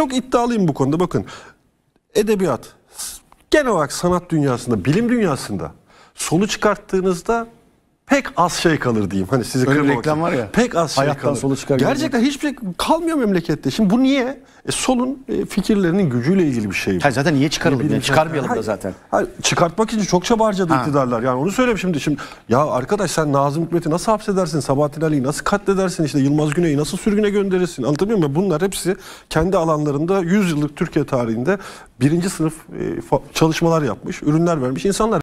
çok iddialıyım bu konuda bakın. Edebiyat genel olarak sanat dünyasında, bilim dünyasında solu çıkarttığınızda pek az şey kalır diyeyim. Hani sizi Öyle reklam var ya. Pek az şey hayattan kalır. solu çıkar. Gerçekten hiçbir şey kalmıyor memlekette. Şimdi bu niye? E, solun e, fikirlerinin gücüyle ilgili bir şey. Ha, zaten niye çıkaralım? Yani, çıkarmayalım hayır, da zaten. Hayır, çıkartmak için çok çaba harcadı iktidarlar. Yani onu söyleyeyim şimdi. şimdi. Ya arkadaş sen Nazım Hikmet'i nasıl hapsedersin? Sabahattin Ali'yi nasıl katledersin? İşte Yılmaz Güney'i nasıl sürgüne gönderirsin? Anlatabiliyor muyum? Bunlar hepsi kendi alanlarında 100 yıllık Türkiye tarihinde birinci sınıf e, çalışmalar yapmış, ürünler vermiş insanlar.